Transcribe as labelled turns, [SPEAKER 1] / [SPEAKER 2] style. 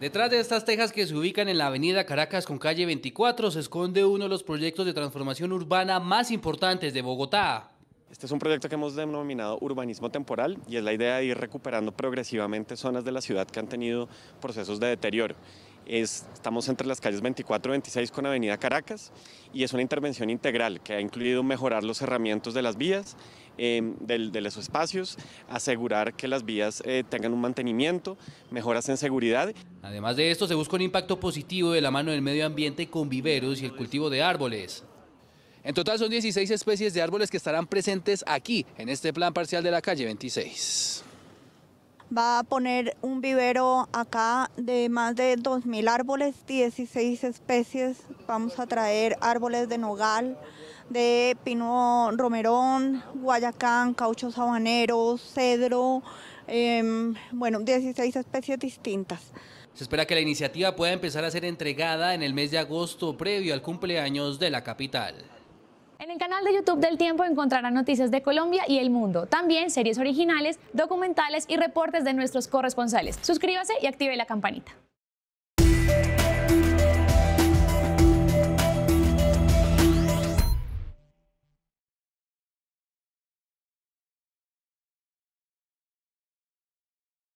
[SPEAKER 1] Detrás de estas tejas que se ubican en la avenida Caracas con calle 24 se esconde uno de los proyectos de transformación urbana más importantes de Bogotá.
[SPEAKER 2] Este es un proyecto que hemos denominado urbanismo temporal y es la idea de ir recuperando progresivamente zonas de la ciudad que han tenido procesos de deterioro estamos entre las calles 24 y 26 con Avenida Caracas y es una intervención integral que ha incluido mejorar los herramientas de las vías, em, de, los espacios, asegurar que las vías eh, tengan un mantenimiento, mejoras en seguridad. Además
[SPEAKER 1] de esto, se busca un impacto positivo de la mano del medio ambiente con viveros y el cultivo de árboles. En total son 16 especies de árboles que estarán presentes aquí, en este plan parcial de la calle 26
[SPEAKER 3] va a poner un vivero acá de más de 2.000 árboles, 16 especies. Vamos a traer árboles de nogal, de pino romerón, guayacán, caucho sabanero, cedro, em, bueno, 16 especies distintas.
[SPEAKER 1] Se espera que la iniciativa pueda empezar a ser entregada en el mes de agosto previo al cumpleaños de la capital.
[SPEAKER 4] En el canal de YouTube del Tiempo encontrará noticias de Colombia y el mundo, también series originales, documentales y reportes de nuestros corresponsales. Suscríbase y active la campanita.